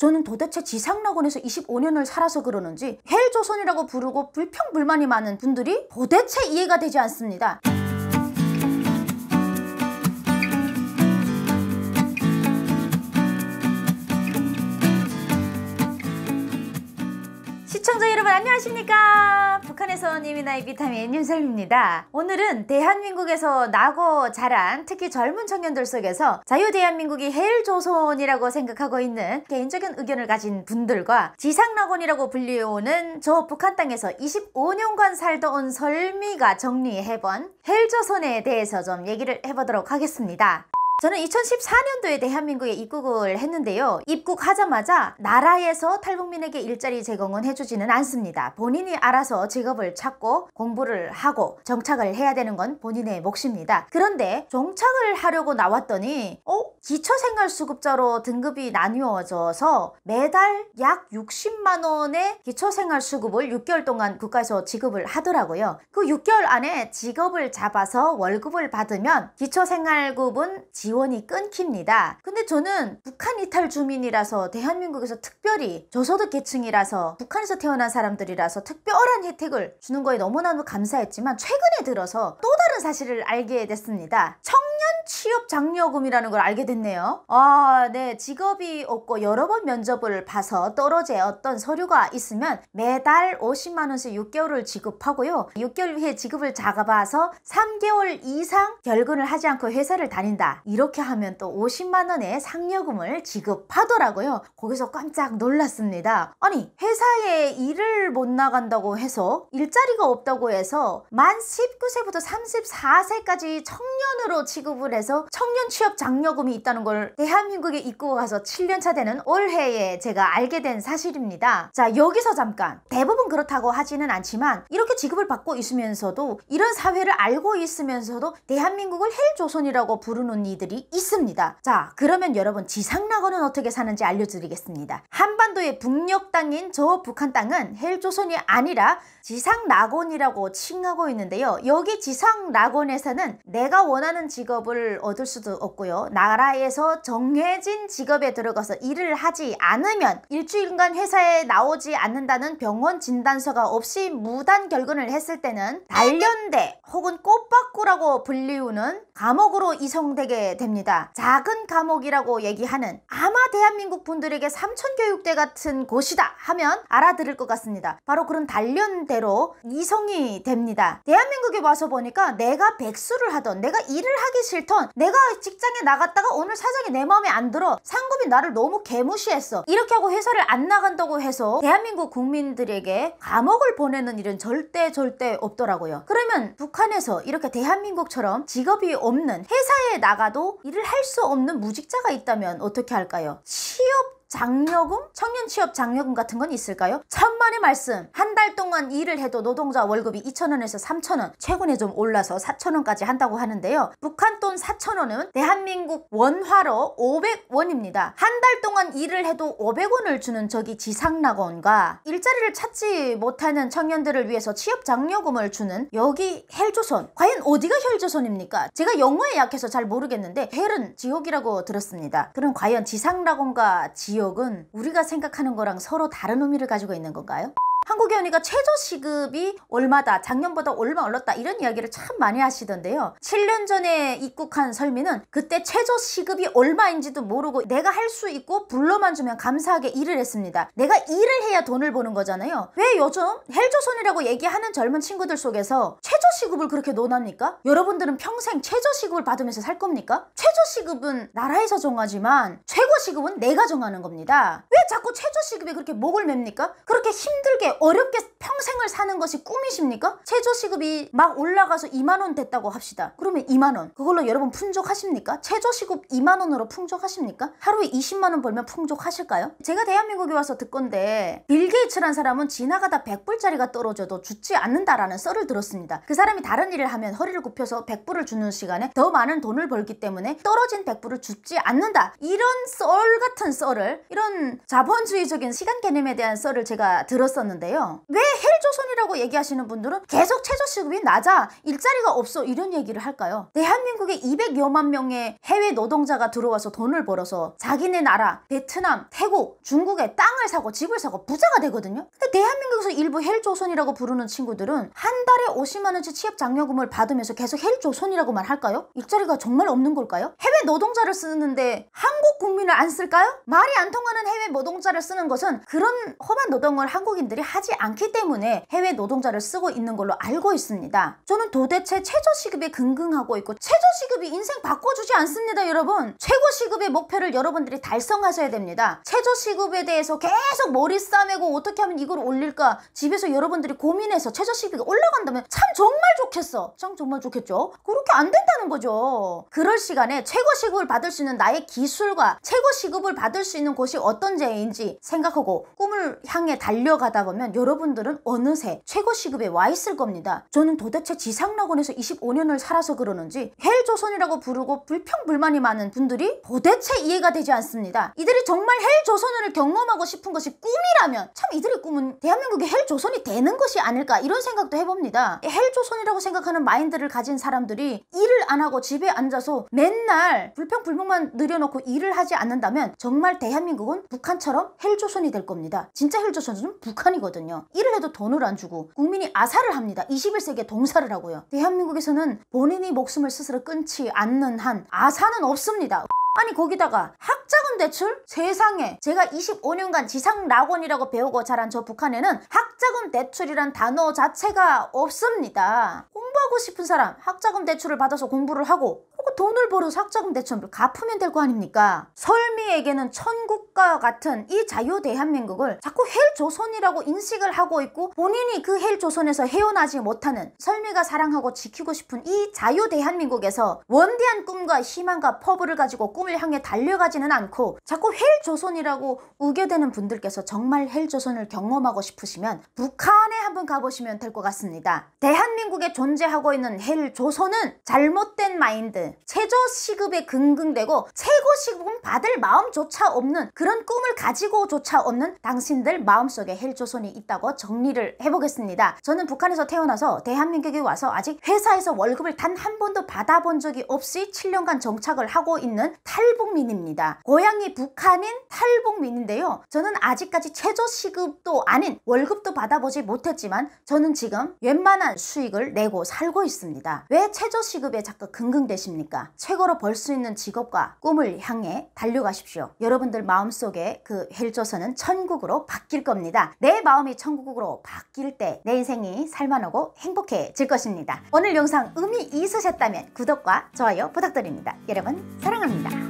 저는 도대체 지상낙원에서 25년을 살아서 그러는지 헬조선이라고 부르고 불평불만이 많은 분들이 도대체 이해가 되지 않습니다. 여러분 안녕하십니까 북한에서 온 이민아의 비타민 윤설입니다 오늘은 대한민국에서 나고 자란 특히 젊은 청년들 속에서 자유대한민국이 헬조선이라고 생각하고 있는 개인적인 의견을 가진 분들과 지상낙원이라고 불리우는 저 북한 땅에서 25년간 살다 온 설미가 정리해본 헬조선에 대해서 좀 얘기를 해보도록 하겠습니다 저는 2014년도에 대한민국에 입국을 했는데요. 입국하자마자 나라에서 탈북민에게 일자리 제공은 해주지는 않습니다. 본인이 알아서 직업을 찾고 공부를 하고 정착을 해야 되는 건 본인의 몫입니다. 그런데 정착을 하려고 나왔더니 어? 기초생활수급자로 등급이 나뉘어져서 매달 약 60만 원의 기초생활수급을 6개월 동안 국가에서 지급을 하더라고요. 그 6개월 안에 직업을 잡아서 월급을 받으면 기초생활급은 지 지원이 끊깁니다. 근데 저는 북한 이탈 주민이라서 대한민국에서 특별히 저소득 계층이라서 북한에서 태어난 사람들이라서 특별한 혜택을 주는 거에 너무나도 감사했지만 최근에 들어서 또 다른 사실을 알게 됐습니다. 청 취업 장려금이라는 걸 알게 됐네요. 아, 네. 직업이 없고 여러 번 면접을 봐서 떨어져 어떤 서류가 있으면 매달 50만 원씩 6개월을 지급하고요. 6개월 후에 지급을 작아봐서 3개월 이상 결근을 하지 않고 회사를 다닌다. 이렇게 하면 또 50만 원의 상여금을 지급하더라고요. 거기서 깜짝 놀랐습니다. 아니, 회사에 일을 못 나간다고 해서 일자리가 없다고 해서 만 19세부터 34세까지 청년으로 취급을 해서 우리서 청년 취업 장려금이 있다는 걸 대한민국에 입국 가서 7년차 되는 올해에 제가 알게 된 사실입니다. 자 여기서 잠깐 대부분 그렇다고 하지는 않지만 이렇게 지급을 받고 있으면서도 이런 사회를 알고 있으면서도 대한민국을 헬조선이라고 부르는 이들이 있습니다. 자 그러면 여러분 지상낙원은 어떻게 사는지 알려드리겠습니다. 한반도의 북녘 땅인 저 북한 땅은 헬조선이 아니라 지상낙원이라고 칭하고 있는데요. 여기 지상낙원에서는 내가 원하는 직업을 직업을 얻을 수도 없고요. 나라에서 정해진 직업에 들어가서 일을 하지 않으면 일주일간 회사에 나오지 않는다는 병원 진단서가 없이 무단 결근을 했을 때는 단련대 혹은 꽃바꾸라고 불리우는 감옥으로 이송되게 됩니다. 작은 감옥이라고 얘기하는 아마 대한민국 분들에게 삼천교육대 같은 곳이다 하면 알아들을 것 같습니다. 바로 그런 단련대로 이송이 됩니다. 대한민국에 와서 보니까 내가 백수를 하던 내가 일을 하기 싫던 패턴 내가 직장에 나갔다가 오늘 사장이 내 마음에 안 들어 상급이 나를 너무 개무시했어 이렇게 하고 회사를 안 나간다고 해서 대한민국 국민들에게 감옥을 보내는 일은 절대 절대 없더라고요 그러면 북한에서 이렇게 대한민국처럼 직업이 없는 회사에 나가도 일을 할 수 없는 무직자가 있다면 어떻게 할까요? 취업 장려금? 청년 취업 장려금 같은 건 있을까요? 천만의 말씀 한 한달 동안 일을 해도 노동자 월급이 2천원에서3천원 최근에 좀 올라서 4천원까지 한다고 하는데요. 북한 돈 4천원은 대한민국 원화로 500원입니다. 한 달 동안 일을 해도 500원을 주는 저기 지상낙원과 일자리를 찾지 못하는 청년들을 위해서 취업장려금을 주는 여기 헬조선 과연 어디가 헬조선입니까? 제가 영어에 약해서 잘 모르겠는데 헬은 지옥이라고 들었습니다. 그럼 과연 지상낙원과 지옥은 우리가 생각하는 거랑 서로 다른 의미를 가지고 있는 건가요? 한국의 언니가 최저시급이 얼마다 작년보다 얼마 올랐다 이런 이야기를 참 많이 하시던데요 7년 전에 입국한 설미는 그때 최저시급이 얼마인지도 모르고 내가 할 수 있고 불러만 주면 감사하게 일을 했습니다 내가 일을 해야 돈을 버는 거잖아요 왜 요즘 헬조선이라고 얘기하는 젊은 친구들 속에서 최저시급을 그렇게 논합니까? 여러분들은 평생 최저시급을 받으면서 살 겁니까? 최저시급은 나라에서 정하지만 최고시급은 내가 정하는 겁니다 왜 자꾸 최저시급에 그렇게 목을 맵니까? 그렇게 힘들게 어렵게 평생을 사는 것이 꿈이십니까? 최저시급이 막 올라가서 2만원 됐다고 합시다. 그러면 2만원 그걸로 여러분 풍족하십니까? 최저시급 2만원으로 풍족하십니까? 하루에 20만원 벌면 풍족하실까요? 제가 대한민국에 와서 듣건데 빌 게이츠란 사람은 지나가다 100불짜리가 떨어져도 죽지 않는다라는 썰을 들었습니다. 그 사람이 다른 일을 하면 허리를 굽혀서 100불을 주는 시간에 더 많은 돈을 벌기 때문에 떨어진 100불을 죽지 않는다. 이런 썰 같은 썰을 이런 자본주의적인 시간 개념에 대한 썰을 제가 들었었는데요. 왜 해를 좀 시급이라고 얘기하시는 분들은 계속 최저시급이 낮아 일자리가 없어 이런 얘기를 할까요? 대한민국에 200여만 명의 해외 노동자가 들어와서 돈을 벌어서 자기네 나라, 베트남, 태국, 중국에 땅을 사고 집을 사고 부자가 되거든요. 근데 대한민국에서 일부 헬조선이라고 부르는 친구들은 한 달에 50만 원씩 취업 장려금을 받으면서 계속 헬조선이라고만 할까요? 일자리가 정말 없는 걸까요? 해외 노동자를 쓰는데 한국 국민을 안 쓸까요? 말이 안 통하는 해외 노동자를 쓰는 것은 그런 험한 노동을 한국인들이 하지 않기 때문에 해외 해외 노동자를 쓰고 있는 걸로 알고 있습니다. 저는 도대체 최저시급에 근근하고 있고 최저시급이 인생 바꿔주지 않습니다 여러분. 최고시급의 목표를 여러분들이 달성하셔야 됩니다. 최저시급에 대해서 계속 머리 싸매고 어떻게 하면 이걸 올릴까 집에서 여러분들이 고민해서 최저시급이 올라간다면 참 정말 좋겠어. 참 정말 좋겠죠. 그렇게 안 된다는 거죠. 그럴 시간에 최고시급을 받을 수 있는 나의 기술과 최고시급을 받을 수 있는 곳이 어떤 지 생각하고 꿈을 향해 달려가다 보면 여러분들은 어느새 최고 시급에 와 있을 겁니다. 저는 도대체 지상낙원에서 25년을 살아서 그러는지 헬조선이라고 부르고 불평불만이 많은 분들이 도대체 이해가 되지 않습니다. 이들이 정말 헬조선을 경험하고 싶은 것이 꿈이라면 참 이들의 꿈은 대한민국의 헬조선이 되는 것이 아닐까 이런 생각도 해봅니다. 헬조선이라고 생각하는 마인드를 가진 사람들이 일을 안 하고 집에 앉아서 맨날 불평불만만 늘여놓고 일을 하지 않는다면 정말 대한민국은 북한처럼 헬조선이 될 겁니다. 진짜 헬조선은 북한이거든요. 일을 해도 돈을 안 주고 가지고 국민이 아사를 합니다. 21세기에 동사를 하고요. 대한민국에서는 본인이 목숨을 스스로 끊지 않는 한 아사는 없습니다. 아니 거기다가 학자금 대출? 세상에 제가 25년간 지상낙원이라고 배우고 자란 저 북한에는 학자금 대출이란 단어 자체가 없습니다. 공부하고 싶은 사람 학자금 대출을 받아서 공부를 하고 그거 돈을 벌어 삭자금 대출을 갚으면 될 거 아닙니까? 설미에게는 천국과 같은 이 자유 대한민국을 자꾸 헬조선이라고 인식을 하고 있고 본인이 그 헬조선에서 헤어나지 못하는 설미가 사랑하고 지키고 싶은 이 자유 대한민국에서 원대한 꿈과 희망과 퍼블을 가지고 꿈을 향해 달려가지는 않고 자꾸 헬조선이라고 우겨대는 분들께서 정말 헬조선을 경험하고 싶으시면 북한에 한번 가보시면 될 것 같습니다. 대한민국에 존재하고 있는 헬조선은 잘못된 마인드 최저 시급에 근근되고 최고 시급은 받을 마음조차 없는 그런 꿈을 가지고조차 없는 당신들 마음속에 헬조선이 있다고 정리를 해보겠습니다. 저는 북한에서 태어나서 대한민국에 와서 아직 회사에서 월급을 단 한 번도 받아본 적이 없이 7년간 정착을 하고 있는 탈북민입니다. 고향이 북한인 탈북민인데요. 저는 아직까지 최저 시급도 아닌 월급도 받아보지 못했지만 저는 지금 웬만한 수익을 내고 살고 있습니다. 왜 최저 시급에 자꾸 근근대십니까? 있으니까 최고로 벌 수 있는 직업과 꿈을 향해 달려가십시오. 여러분들 마음속에 그 헬조선은 천국으로 바뀔 겁니다. 내 마음이 천국으로 바뀔 때 내 인생이 살만하고 행복해질 것입니다. 오늘 영상 의미 있으셨다면 구독과 좋아요 부탁드립니다. 여러분 사랑합니다.